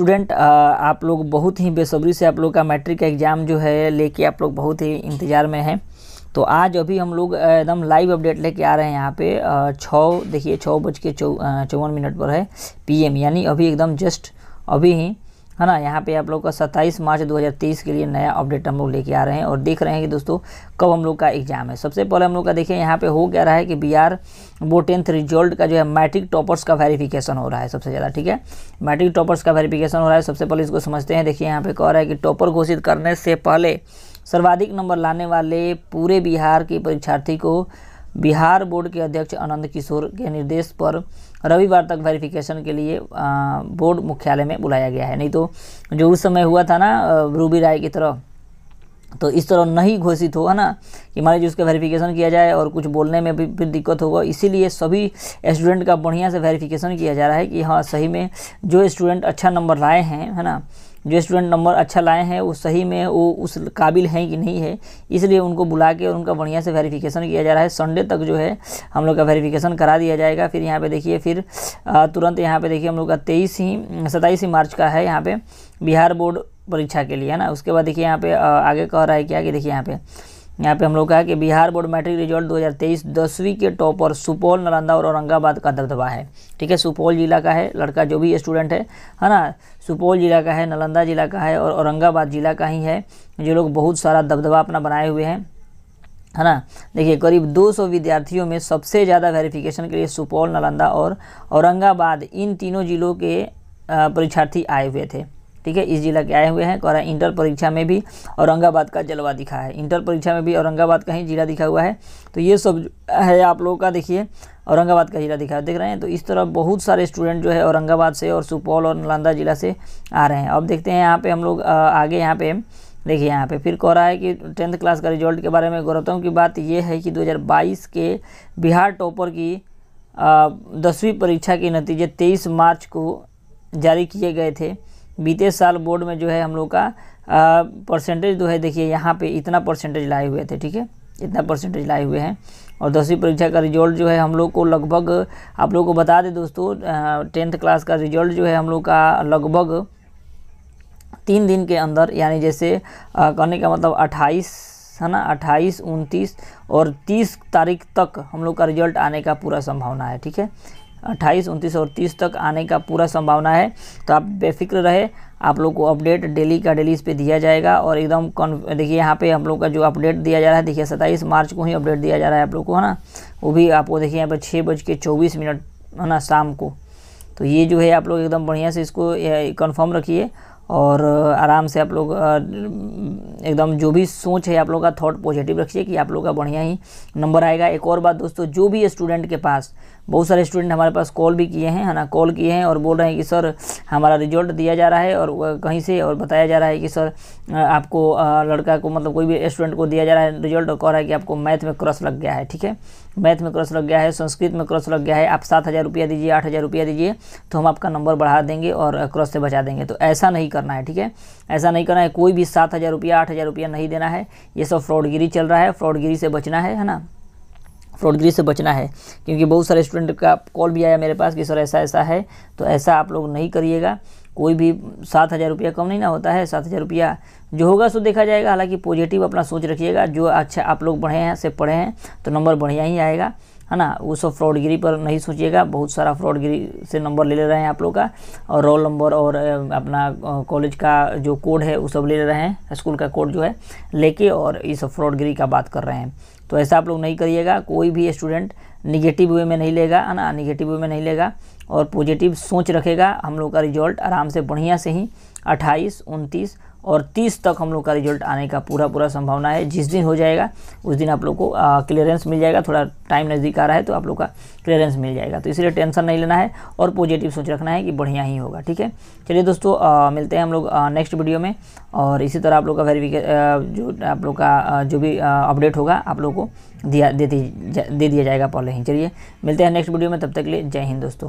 student आप लोग बहुत ही बेसब्री से आप लोग का मैट्रिक का एग्ज़ाम जो है लेके आप लोग बहुत ही इंतज़ार में हैं तो आज अभी हम लोग एकदम लाइव अपडेट लेके आ रहे हैं यहाँ पे छः देखिए छः बज के चौवन मिनट पर है पीएम यानी अभी एकदम जस्ट अभी ही है ना यहाँ पे आप लोग का 27 मार्च 2023 के लिए नया अपडेट हम लोग लेके आ रहे हैं और देख रहे हैं कि दोस्तों कब हम लोग का एग्जाम है सबसे पहले हम लोग का देखिए यहाँ पे हो क्या रहा है कि बिहार वो टेंथ रिजल्ट का जो है मैट्रिक टॉपर्स का वेरिफिकेशन हो रहा है सबसे ज़्यादा ठीक है मैट्रिक टॉपर्स का वेरिफिकेशन हो रहा है सबसे पहले इसको समझते हैं देखिए यहाँ पे कह रहा है कि टॉपर घोषित करने से पहले सर्वाधिक नंबर लाने वाले पूरे बिहार के परीक्षार्थी को बिहार बोर्ड के अध्यक्ष आनंद किशोर के निर्देश पर रविवार तक वेरिफिकेशन के लिए बोर्ड मुख्यालय में बुलाया गया है नहीं तो जो उस समय हुआ था ना रूबी राय की तरह तो इस तरह नहीं घोषित हो है ना कि मान लीजिए उसका वेरिफिकेशन किया जाए और कुछ बोलने में भी फिर दिक्कत होगा इसीलिए सभी स्टूडेंट का बढ़िया से वेरिफिकेशन किया जा रहा है कि हाँ सही में जो स्टूडेंट अच्छा नंबर लाए हैं है ना जो स्टूडेंट नंबर अच्छा लाए हैं वो सही में वो उस काबिल हैं कि नहीं है इसलिए उनको बुला के और उनका बढ़िया से वेरिफिकेशन किया जा रहा है संडे तक जो है हम लोग का वेरिफिकेशन करा दिया जाएगा फिर यहाँ पे देखिए फिर तुरंत यहाँ पे देखिए हम लोग का तेईस ही सताईस ही मार्च का है यहाँ पर बिहार बोर्ड परीक्षा के लिए है ना उसके बाद देखिए यहाँ पे आगे कह रहा है क्या कि देखिए यहाँ पे यहाँ पे हम लोग कहा कि बिहार बोर्ड मैट्रिक रिजल्ट 2023 दसवीं के टॉपर सुपौल नालंदा और औरंगाबाद का दबदबा है ठीक है सुपौल जिला का है लड़का जो भी स्टूडेंट है है ना सुपौल जिला का है नालंदा जिला का है और औरंगाबाद जिला का ही है जो लोग बहुत सारा दबदबा अपना बनाए हुए हैं है ना देखिए करीब 200 विद्यार्थियों में सबसे ज़्यादा वेरिफिकेशन के लिए सुपौल नालंदा और औरंगाबाद इन तीनों जिलों के परीक्षार्थी आए हुए थे ठीक है इस जिला के आए हुए हैं है इंटर परीक्षा में भी औरंगाबाद का जलवा दिखा है इंटर परीक्षा में भी औरंगाबाद का ही जिला दिखा हुआ है तो ये सब है आप लोगों का देखिए औरंगाबाद का जिला दिखा देख रहे हैं तो इस तरह बहुत सारे स्टूडेंट जो है औरंगाबाद से और सुपौल और नालंदा ज़िला से आ रहे हैं अब देखते हैं यहाँ पर हम लोग आगे यहाँ पर देखिए यहाँ पे फिर कह रहा है कि टेंथ क्लास का रिजल्ट के बारे में गौरतम की बात यह है कि 2022 के बिहार टॉपर की दसवीं परीक्षा के नतीजे 23 मार्च को जारी किए गए थे बीते साल बोर्ड में जो है हम लोग का परसेंटेज जो है देखिए यहाँ पे इतना परसेंटेज लाए हुए थे ठीक है इतना परसेंटेज लाए हुए हैं और दसवीं परीक्षा का रिजल्ट जो है हम लोग को लगभग आप लोग को बता दें दोस्तों टेंथ क्लास का रिजल्ट जो है हम लोग का लगभग तीन दिन के अंदर यानी जैसे कहने का मतलब अट्ठाईस है ना अट्ठाईस उनतीस और तीस तारीख तक हम लोग का रिजल्ट आने का पूरा संभावना है ठीक है अट्ठाईस उनतीस और तीस तक आने का पूरा संभावना है तो आप बेफिक्र रहे आप लोग को अपडेट डेली का डेली इस पर दिया जाएगा और एकदम देखिए यहाँ पे हम लोग का जो अपडेट दिया जा रहा है देखिए सत्ताईस मार्च को ही अपडेट दिया जा रहा है आप लोग को है ना वो भी आपको देखिए यहाँ पर छः बज के चौबीस मिनट है ना शाम को तो ये जो है आप लोग एकदम बढ़िया से इसको कन्फर्म रखिए और आराम से आप लोग एकदम जो भी सोच है आप लोग का थॉट पॉजिटिव रखिए कि आप लोग का बढ़िया ही नंबर आएगा एक और बात दोस्तों जो भी स्टूडेंट के पास बहुत सारे स्टूडेंट हमारे पास कॉल भी किए हैं है ना कॉल किए हैं और बोल रहे हैं कि सर हमारा रिजल्ट दिया जा रहा है और कहीं से और बताया जा रहा है कि सर आपको लड़का को मतलब कोई भी स्टूडेंट को दिया जा रहा है रिजल्ट और कह रहा है कि आपको मैथ में क्रॉस लग गया है ठीक है मैथ में क्रॉस लग गया है संस्कृत में क्रॉस लग गया है आप सात हज़ार रुपया दीजिए आठ हज़ार रुपया दीजिए तो हम आपका नंबर बढ़ा देंगे और क्रॉस से बचा देंगे तो ऐसा नहीं करना है ठीक है ऐसा नहीं करना है कोई भी सात हज़ार रुपया आठ हज़ार रुपया नहीं देना है ये सब फ्रॉडगिरी चल रहा है फ्रॉडगिरी से बचना है है ना फ्रॉडगिरी से बचना है क्योंकि बहुत सारे स्टूडेंट का कॉल भी आया मेरे पास कि सर ऐसा ऐसा है तो ऐसा आप लोग नहीं करिएगा कोई भी सात हज़ार रुपया कम नहीं ना होता है सात हज़ार रुपया जो होगा सो देखा जाएगा हालांकि पॉजिटिव अपना सोच रखिएगा जो अच्छा आप लोग बढ़े हैं से पढ़े हैं तो नंबर बढ़िया ही आएगा है ना वो सब फ्रॉडगिरी पर नहीं सोचिएगा बहुत सारा फ्रॉडगिरी से नंबर ले ले रहे हैं आप लोग का और रोल नंबर और अपना कॉलेज का जो कोड है वो सब ले ले रहे हैं स्कूल का कोड जो है लेके और ये सब फ्रॉडगिरी का बात कर रहे हैं तो ऐसा आप लोग नहीं करिएगा कोई भी स्टूडेंट निगेटिव वे में नहीं लेगा है ना निगेटिव वे में नहीं लेगा और पॉजिटिव सोच रखेगा हम लोग का रिजल्ट आराम से बढ़िया से ही अट्ठाईस उनतीस और तीस तक हम लोग का रिजल्ट आने का पूरा पूरा संभावना है जिस दिन हो जाएगा उस दिन आप लोग को क्लियरेंस मिल जाएगा थोड़ा टाइम नज़दीक आ रहा है तो आप लोग का क्लियरेंस मिल जाएगा तो इसलिए टेंशन नहीं लेना है और पॉजिटिव सोच रखना है कि बढ़िया ही होगा ठीक है चलिए दोस्तों आ, मिलते हैं हम लोग नेक्स्ट वीडियो में और इसी तरह आप लोग का वेरीफिके जो आप लोग का जो भी अपडेट होगा आप लोग को दिया दे दिया जाएगा पहले रखनी चाहिए मिलते हैं नेक्स्ट वीडियो में तब तक के लिए जय हिंद दोस्तों